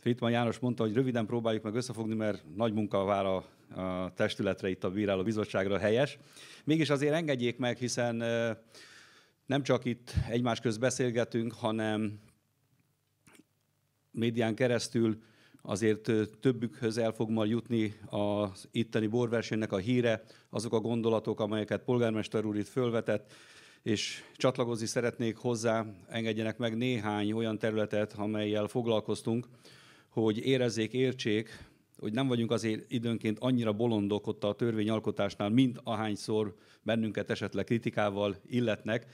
Fritman János mondta, hogy röviden próbáljuk meg összefogni, mert nagy munka vár a, a testületre, itt a bíráló bizottságra helyes. Mégis azért engedjék meg, hiszen nem csak itt egymás köz beszélgetünk, hanem médián keresztül azért többükhöz el fog majd jutni az itteni borversenynek a híre, azok a gondolatok, amelyeket polgármester úr itt fölvetett, és csatlakozni szeretnék hozzá, engedjenek meg néhány olyan területet, amelyel foglalkoztunk, hogy érezzék, értsék, hogy nem vagyunk azért időnként annyira bolondok ott a törvényalkotásnál, mint ahányszor bennünket esetleg kritikával illetnek,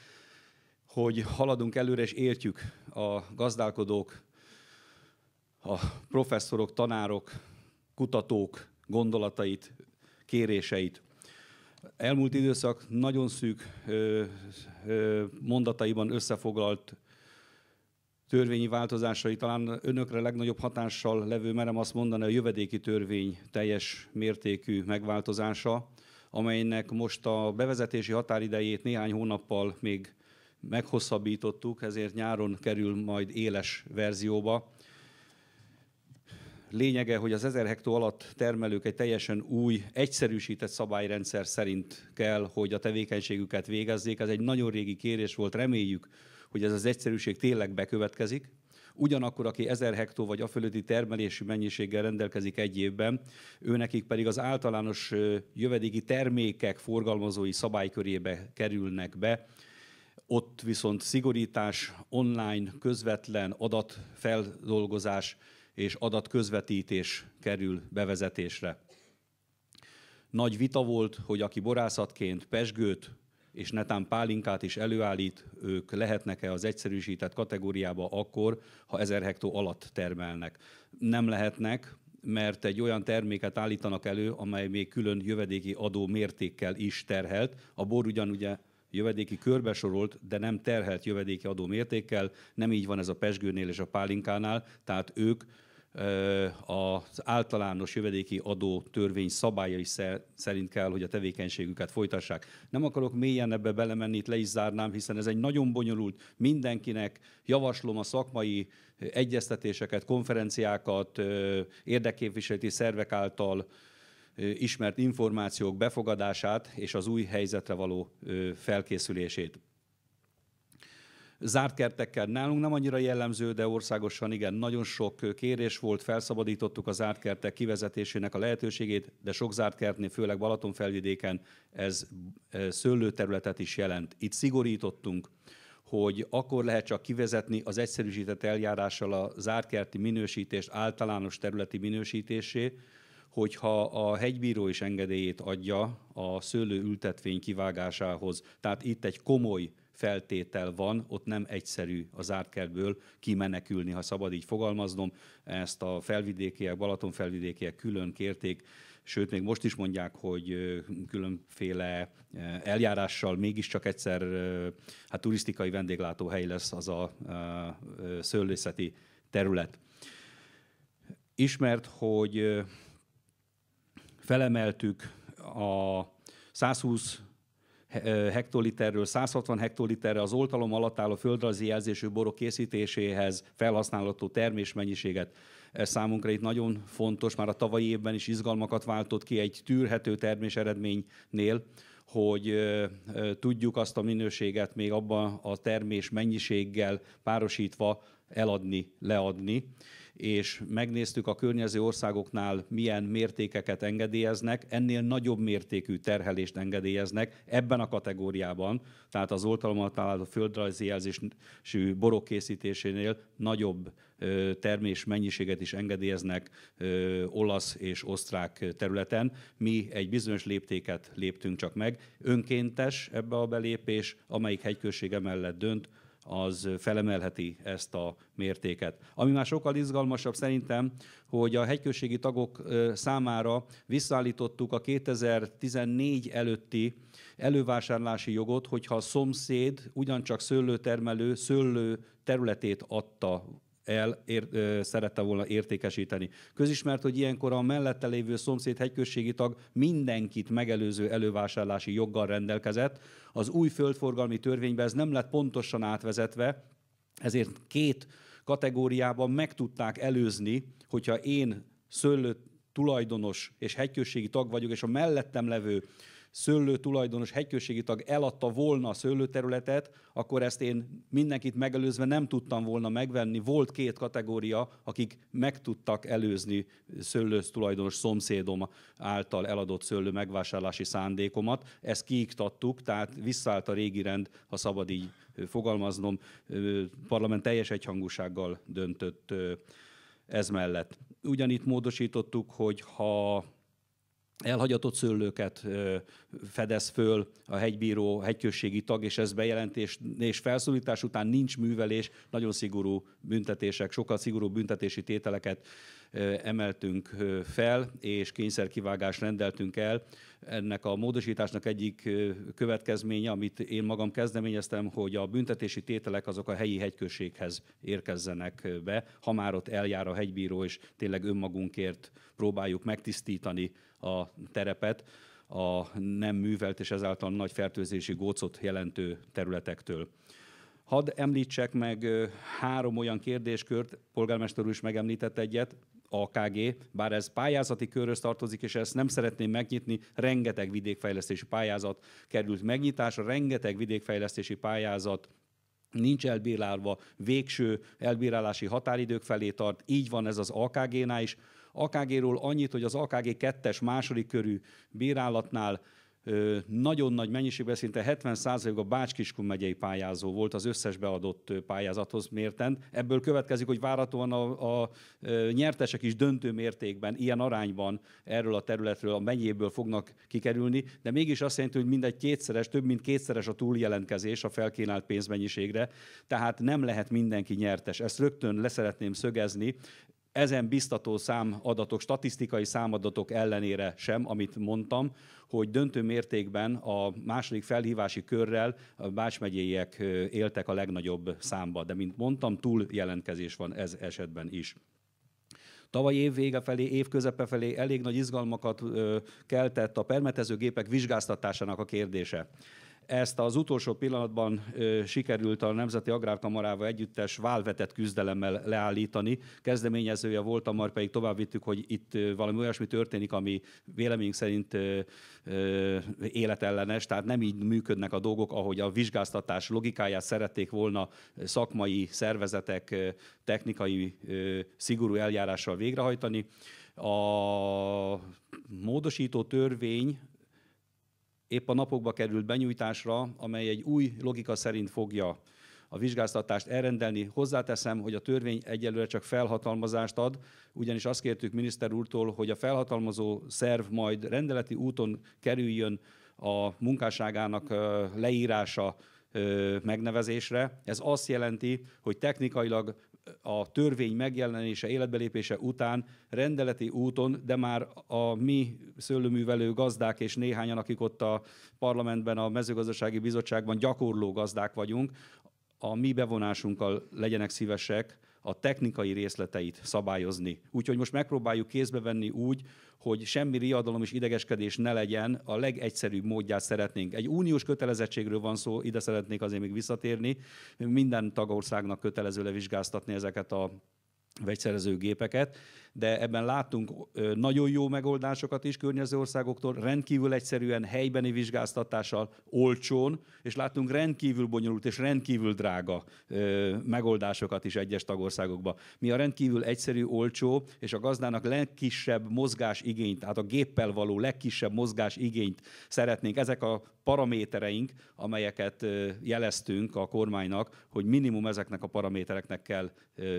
hogy haladunk előre és értjük a gazdálkodók, a professzorok, tanárok, kutatók gondolatait, kéréseit. Elmúlt időszak nagyon szűk ö, ö, mondataiban összefoglalt törvényi változásai talán önökre legnagyobb hatással levő, merem azt mondani, a jövedéki törvény teljes mértékű megváltozása, amelynek most a bevezetési határidejét néhány hónappal még meghosszabbítottuk, ezért nyáron kerül majd éles verzióba. Lényege, hogy az 1000 hektó alatt termelők egy teljesen új, egyszerűsített szabályrendszer szerint kell, hogy a tevékenységüket végezzék. Ez egy nagyon régi kérés volt, reméljük, hogy ez az egyszerűség tényleg bekövetkezik. Ugyanakkor, aki 1000 hektó vagy a fölötti termelési mennyiséggel rendelkezik egy évben, őnekik pedig az általános jövedéki termékek forgalmazói szabálykörébe kerülnek be, ott viszont szigorítás, online, közvetlen adatfeldolgozás és adatközvetítés kerül bevezetésre. Nagy vita volt, hogy aki borászatként pesgőt, és netán pálinkát is előállít, ők lehetnek-e az egyszerűsített kategóriába akkor, ha 1000 hektó alatt termelnek. Nem lehetnek, mert egy olyan terméket állítanak elő, amely még külön jövedéki adó mértékkel is terhelt. A bor ugyan ugye jövedéki körbe sorolt, de nem terhelt jövedéki adó mértékkel, nem így van ez a pesgőnél és a pálinkánál, tehát ők az általános jövedéki adó törvény szabályai szerint kell, hogy a tevékenységüket folytassák. Nem akarok mélyen ebbe belemenni, itt le is zárnám, hiszen ez egy nagyon bonyolult, mindenkinek javaslom a szakmai egyeztetéseket, konferenciákat, érdekképviseleti szervek által ismert információk befogadását és az új helyzetre való felkészülését. Zárt kertekkel nálunk nem annyira jellemző, de országosan igen, nagyon sok kérés volt, felszabadítottuk a zárt kertek kivezetésének a lehetőségét, de sok zárt kertnél, főleg Balatonfelvidéken ez szőlőterületet is jelent. Itt szigorítottunk, hogy akkor lehet csak kivezetni az egyszerűsített eljárással a kerti minősítést általános területi minősítésé, hogyha a hegybíró is engedélyét adja a szőlő ültetvény kivágásához. Tehát itt egy komoly feltétel van, ott nem egyszerű az ártkertből kimenekülni, ha szabad így fogalmaznom. Ezt a felvidékiek, Balaton felvidékiek külön kérték, sőt, még most is mondják, hogy különféle eljárással mégiscsak egyszer hát turisztikai vendéglátóhely lesz az a szőlészeti terület. Ismert, hogy felemeltük a 120 hektoliterről 160 hektoliterre az oltalom alatt álló földrajzi jelzésű borok készítéséhez felhasználható termésmennyiséget. Ez számunkra itt nagyon fontos, már a tavalyi évben is izgalmakat váltott ki egy tűrhető termés eredménynél, hogy tudjuk azt a minőséget még abban a termés mennyiséggel párosítva eladni, leadni és megnéztük a környező országoknál milyen mértékeket engedélyeznek, ennél nagyobb mértékű terhelést engedélyeznek ebben a kategóriában, tehát az oltalommal található földrajzi jelzésű borok készítésénél nagyobb termés mennyiséget is engedélyeznek olasz és osztrák területen. Mi egy bizonyos léptéket léptünk csak meg. Önkéntes ebbe a belépés, amelyik hegyközsége mellett dönt, az felemelheti ezt a mértéket. Ami már sokkal izgalmasabb szerintem, hogy a hegyközségi tagok számára visszaállítottuk a 2014 előtti elővásárlási jogot, hogyha a szomszéd ugyancsak szőlőtermelő szőlő területét adta el ér, ö, szerette volna értékesíteni. Közismert, hogy ilyenkor a mellette lévő szomszéd hegyközségi tag mindenkit megelőző elővásárlási joggal rendelkezett. Az új földforgalmi törvényben ez nem lett pontosan átvezetve, ezért két kategóriában meg tudták előzni, hogyha én szőlőt tulajdonos és hegyközségi tag vagyok, és a mellettem levő szőlő tulajdonos, hegyközségi tag eladta volna a szőlőterületet, akkor ezt én mindenkit megelőzve nem tudtam volna megvenni. Volt két kategória, akik meg tudtak előzni szőlő tulajdonos szomszédom által eladott szőlő megvásárlási szándékomat. Ezt kiiktattuk, tehát visszaállt a régi rend, ha szabad így fogalmaznom. Parlament teljes egyhangúsággal döntött ez mellett. Ugyanitt módosítottuk, hogy ha elhagyatott szőlőket fedez föl a hegybíró, hegyközségi tag, és ez bejelentés és felszólítás után nincs művelés, nagyon szigorú büntetések, sokkal szigorú büntetési tételeket emeltünk fel, és kényszerkivágást rendeltünk el. Ennek a módosításnak egyik következménye, amit én magam kezdeményeztem, hogy a büntetési tételek azok a helyi hegyközséghez érkezzenek be, ha már ott eljár a hegybíró, és tényleg önmagunkért próbáljuk megtisztítani a terepet a nem művelt és ezáltal nagy fertőzési gócot jelentő területektől. Hadd említsek meg három olyan kérdéskört, polgármester úr is megemlített egyet, AKG, bár ez pályázati körhöz tartozik, és ezt nem szeretném megnyitni, rengeteg vidékfejlesztési pályázat került megnyitásra, rengeteg vidékfejlesztési pályázat nincs elbírálva, végső elbírálási határidők felé tart, így van ez az AKG-nál is. AKG-ról annyit, hogy az AKG 2-es második körű bírálatnál nagyon nagy mennyiségben, szinte 70% a Bács-Kiskun megyei pályázó volt az összes beadott pályázathoz mérten. Ebből következik, hogy várhatóan a, a nyertesek is döntő mértékben, ilyen arányban erről a területről, a megyéből fognak kikerülni, de mégis azt jelenti, hogy mindegy kétszeres, több mint kétszeres a túljelentkezés a felkínált pénzmennyiségre, tehát nem lehet mindenki nyertes. Ezt rögtön leszeretném szögezni ezen biztató számadatok, statisztikai számadatok ellenére sem, amit mondtam, hogy döntő mértékben a második felhívási körrel a Bács megyéiek éltek a legnagyobb számba, de mint mondtam, túl jelentkezés van ez esetben is. Tavaly év vége felé, év közepe felé elég nagy izgalmakat keltett a permetezőgépek vizsgáztatásának a kérdése. Ezt az utolsó pillanatban sikerült a Nemzeti Agrárkamarával együttes válvetett küzdelemmel leállítani. Kezdeményezője voltam, már pedig tovább vittük, hogy itt valami olyasmi történik, ami véleményünk szerint életellenes, tehát nem így működnek a dolgok, ahogy a vizsgáztatás logikáját szerették volna szakmai szervezetek technikai szigorú eljárással végrehajtani. A módosító törvény épp a napokba került benyújtásra, amely egy új logika szerint fogja a vizsgáztatást elrendelni. Hozzáteszem, hogy a törvény egyelőre csak felhatalmazást ad, ugyanis azt kértük miniszter úrtól, hogy a felhatalmazó szerv majd rendeleti úton kerüljön a munkásságának leírása megnevezésre. Ez azt jelenti, hogy technikailag a törvény megjelenése, életbelépése után rendeleti úton, de már a mi szőlőművelő gazdák és néhányan, akik ott a parlamentben, a mezőgazdasági bizottságban gyakorló gazdák vagyunk, a mi bevonásunkkal legyenek szívesek, a technikai részleteit szabályozni. Úgyhogy most megpróbáljuk kézbe venni úgy, hogy semmi riadalom és idegeskedés ne legyen, a legegyszerűbb módját szeretnénk. Egy uniós kötelezettségről van szó, ide szeretnék azért még visszatérni. Minden tagországnak kötelező levizsgáztatni ezeket a vegyszerező gépeket, de ebben látunk nagyon jó megoldásokat is környező országoktól, rendkívül egyszerűen helybeni vizsgáztatással, olcsón, és látunk rendkívül bonyolult és rendkívül drága megoldásokat is egyes tagországokba. Mi a rendkívül egyszerű, olcsó, és a gazdának legkisebb mozgás igényt, tehát a géppel való legkisebb mozgás igényt szeretnénk. Ezek a paramétereink, amelyeket jeleztünk a kormánynak, hogy minimum ezeknek a paramétereknek kell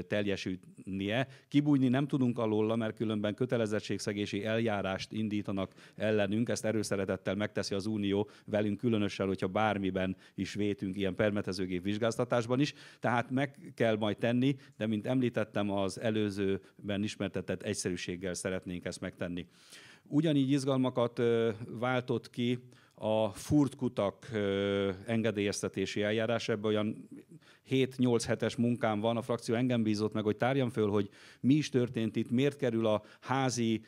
teljesülnie. Kibújni nem tudunk a alóla, mert különben kötelezettségszegési eljárást indítanak ellenünk, ezt erőszeretettel megteszi az Unió velünk különösen, hogyha bármiben is vétünk ilyen permetezőgép vizsgáztatásban is. Tehát meg kell majd tenni, de mint említettem, az előzőben ismertetett egyszerűséggel szeretnénk ezt megtenni. Ugyanígy izgalmakat váltott ki a furtkutak engedélyeztetési eljárás, ebben olyan 7-8 hetes munkám van, a frakció engem bízott meg, hogy tárjam föl, hogy mi is történt itt, miért kerül a házi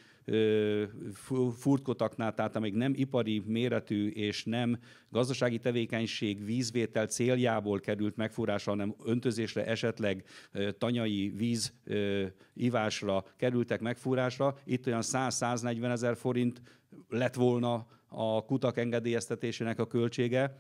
furtkotaknál, tehát amíg nem ipari méretű és nem gazdasági tevékenység vízvétel céljából került megfúrásra, hanem öntözésre, esetleg tanyai víz ivásra kerültek megfúrásra, itt olyan 100-140 ezer forint lett volna a kutak engedélyeztetésének a költsége,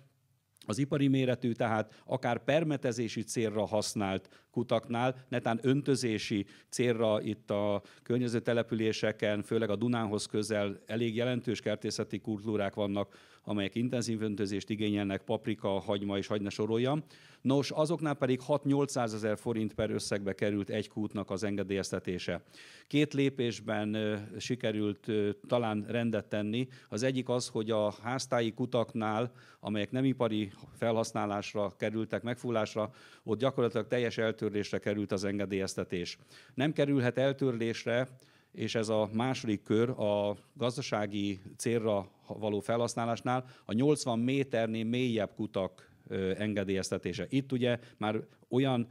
az ipari méretű, tehát akár permetezési célra használt kutaknál, netán öntözési célra itt a környező településeken, főleg a Dunánhoz közel elég jelentős kertészeti kultúrák vannak, amelyek intenzív öntözést igényelnek, paprika, hagyma és hagyna sorolja. Nos, azoknál pedig 6-800 ezer forint per összegbe került egy kútnak az engedélyeztetése. Két lépésben sikerült talán rendet tenni. Az egyik az, hogy a háztályi kutaknál, amelyek nem ipari felhasználásra kerültek megfúlásra, ott gyakorlatilag teljes eltörlés eltörlésre került az engedélyeztetés. Nem kerülhet eltörlésre, és ez a második kör a gazdasági célra való felhasználásnál a 80 méternél mélyebb kutak engedélyeztetése. Itt ugye már olyan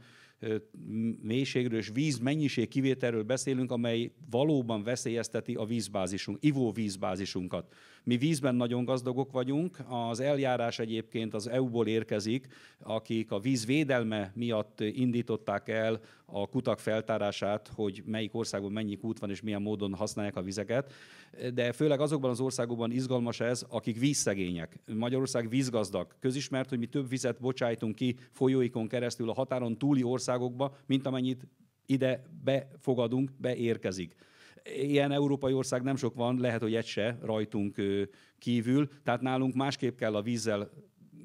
mélységről és víz mennyiség kivételről beszélünk, amely valóban veszélyezteti a vízbázisunk, ivóvízbázisunkat. Mi vízben nagyon gazdagok vagyunk, az eljárás egyébként az EU-ból érkezik, akik a vízvédelme miatt indították el a kutak feltárását, hogy melyik országban mennyi kút van és milyen módon használják a vizeket. De főleg azokban az országokban izgalmas ez, akik vízszegények. Magyarország vízgazdag. Közismert, hogy mi több vizet bocsájtunk ki folyóikon keresztül a határon túli országokba, mint amennyit ide befogadunk, beérkezik ilyen európai ország nem sok van, lehet, hogy egy se rajtunk kívül, tehát nálunk másképp kell a vízzel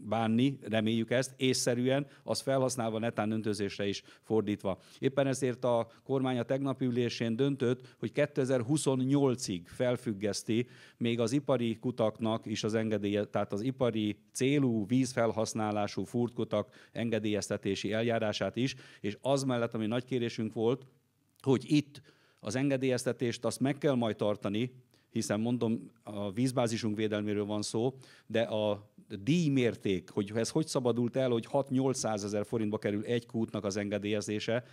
bánni, reméljük ezt, észszerűen, az felhasználva netán öntözésre is fordítva. Éppen ezért a kormány a tegnapi ülésén döntött, hogy 2028-ig felfüggeszti még az ipari kutaknak is az engedélye, tehát az ipari célú vízfelhasználású furtkutak engedélyeztetési eljárását is, és az mellett, ami nagy kérésünk volt, hogy itt az engedélyeztetést azt meg kell majd tartani, hiszen mondom, a vízbázisunk védelméről van szó, de a díjmérték, hogy ez hogy szabadult el, hogy 6-800 ezer forintba kerül egy kútnak az engedélyezése,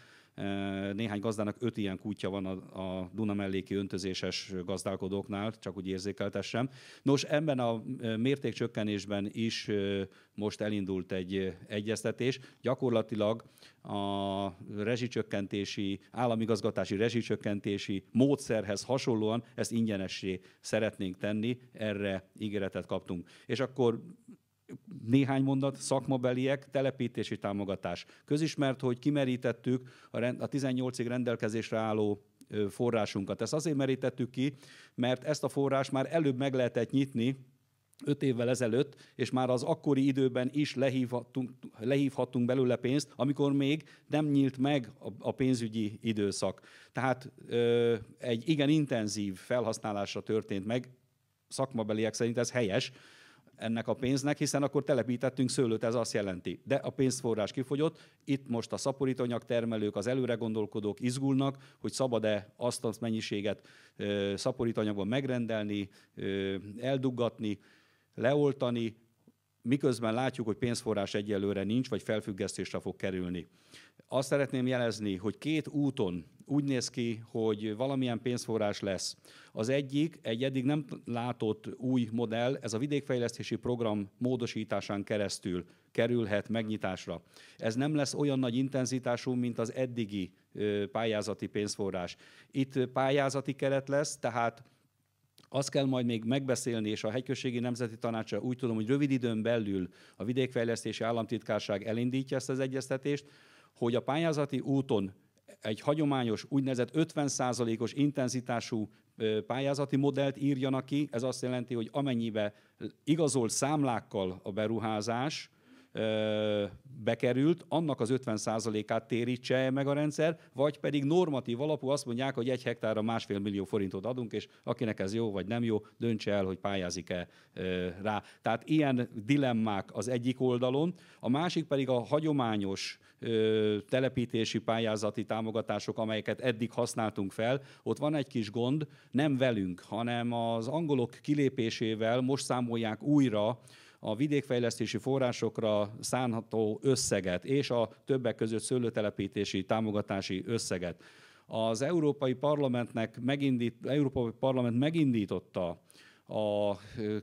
néhány gazdának öt ilyen kutya van a, a Duna melléki öntözéses gazdálkodóknál, csak úgy érzékeltessem. Nos, ebben a mértékcsökkenésben is most elindult egy egyeztetés. Gyakorlatilag a rezsicsökkentési, államigazgatási rezsicsökkentési módszerhez hasonlóan ezt ingyenessé szeretnénk tenni, erre ígéretet kaptunk. És akkor néhány mondat, szakmabeliek, telepítési támogatás. Közismert, hogy kimerítettük a, 18-ig rendelkezésre álló forrásunkat. Ezt azért merítettük ki, mert ezt a forrás már előbb meg lehetett nyitni, öt évvel ezelőtt, és már az akkori időben is lehívhattunk, lehívhattunk belőle pénzt, amikor még nem nyílt meg a, a pénzügyi időszak. Tehát ö, egy igen intenzív felhasználásra történt meg, szakmabeliek szerint ez helyes, ennek a pénznek, hiszen akkor telepítettünk szőlőt, ez azt jelenti. De a pénzforrás kifogyott, itt most a szaporítanyag termelők, az előre gondolkodók izgulnak, hogy szabad-e azt a mennyiséget szaporítanyagban megrendelni, elduggatni, leoltani, miközben látjuk, hogy pénzforrás egyelőre nincs, vagy felfüggesztésre fog kerülni. Azt szeretném jelezni, hogy két úton úgy néz ki, hogy valamilyen pénzforrás lesz. Az egyik, egy eddig nem látott új modell, ez a vidékfejlesztési program módosításán keresztül kerülhet megnyitásra. Ez nem lesz olyan nagy intenzitású, mint az eddigi pályázati pénzforrás. Itt pályázati keret lesz, tehát azt kell majd még megbeszélni, és a hegyközségi nemzeti tanácsa úgy tudom, hogy rövid időn belül a vidékfejlesztési államtitkárság elindítja ezt az egyeztetést, hogy a pályázati úton egy hagyományos, úgynevezett 50%-os intenzitású pályázati modellt írjanak ki. Ez azt jelenti, hogy amennyibe igazolt számlákkal a beruházás, bekerült, annak az 50%-át térítse meg a rendszer, vagy pedig normatív alapú azt mondják, hogy egy hektárra másfél millió forintot adunk, és akinek ez jó vagy nem jó, döntse el, hogy pályázik-e rá. Tehát ilyen dilemmák az egyik oldalon, a másik pedig a hagyományos telepítési pályázati támogatások, amelyeket eddig használtunk fel, ott van egy kis gond, nem velünk, hanem az angolok kilépésével most számolják újra a vidékfejlesztési forrásokra szánható összeget és a többek között szőlőtelepítési támogatási összeget. Az Európai Parlamentnek megindít, Európai Parlament megindította a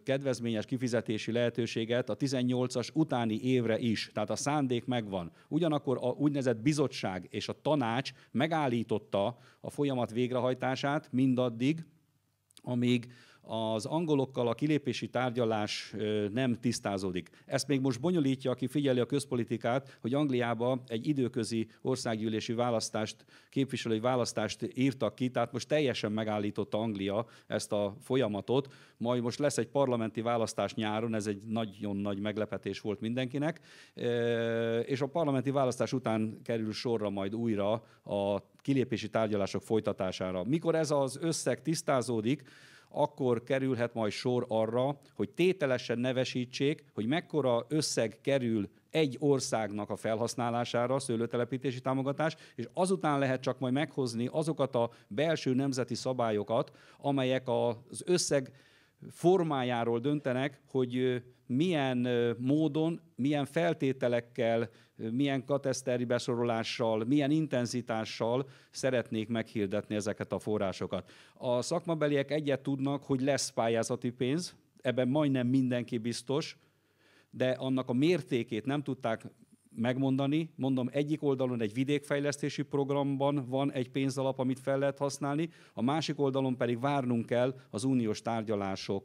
kedvezményes kifizetési lehetőséget a 18-as utáni évre is. Tehát a szándék megvan. Ugyanakkor a úgynevezett bizottság és a tanács megállította a folyamat végrehajtását mindaddig, amíg az angolokkal a kilépési tárgyalás nem tisztázódik. Ezt még most bonyolítja, aki figyeli a közpolitikát, hogy Angliába egy időközi országgyűlési választást, képviselői választást írtak ki, tehát most teljesen megállította Anglia ezt a folyamatot. Majd most lesz egy parlamenti választás nyáron, ez egy nagyon nagy meglepetés volt mindenkinek, és a parlamenti választás után kerül sorra majd újra a kilépési tárgyalások folytatására. Mikor ez az összeg tisztázódik, akkor kerülhet majd sor arra, hogy tételesen nevesítsék, hogy mekkora összeg kerül egy országnak a felhasználására a szőlőtelepítési támogatás, és azután lehet csak majd meghozni azokat a belső nemzeti szabályokat, amelyek az összeg formájáról döntenek, hogy milyen módon, milyen feltételekkel, milyen kateszteri besorolással, milyen intenzitással szeretnék meghirdetni ezeket a forrásokat. A szakmabeliek egyet tudnak, hogy lesz pályázati pénz, ebben majdnem mindenki biztos, de annak a mértékét nem tudták megmondani. Mondom, egyik oldalon egy vidékfejlesztési programban van egy pénzalap, amit fel lehet használni, a másik oldalon pedig várnunk kell az uniós tárgyalások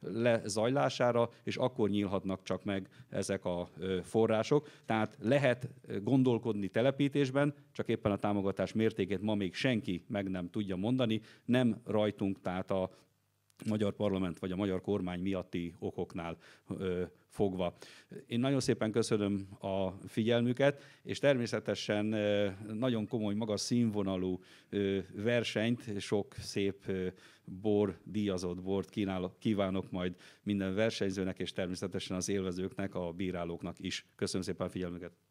lezajlására, és akkor nyílhatnak csak meg ezek a források. Tehát lehet gondolkodni telepítésben, csak éppen a támogatás mértékét ma még senki meg nem tudja mondani, nem rajtunk, tehát a magyar parlament vagy a magyar kormány miatti okoknál ö, fogva. Én nagyon szépen köszönöm a figyelmüket, és természetesen ö, nagyon komoly, magas színvonalú ö, versenyt, sok szép ö, bor, díjazott bort kínálok, kívánok majd minden versenyzőnek, és természetesen az élvezőknek, a bírálóknak is. Köszönöm szépen a figyelmüket!